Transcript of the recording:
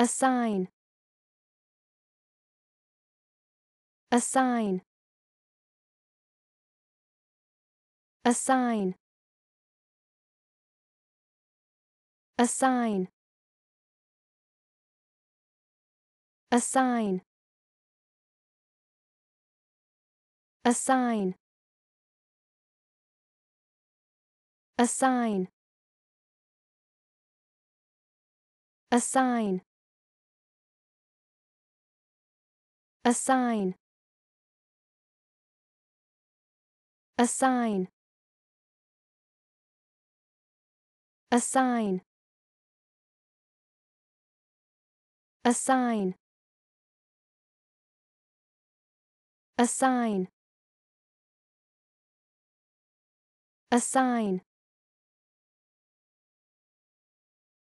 Assign. Assign. Assign. Assign. Assign. Assign. Assign. Assign. Assign. Assign. Assign. Assign. Assign. Assign.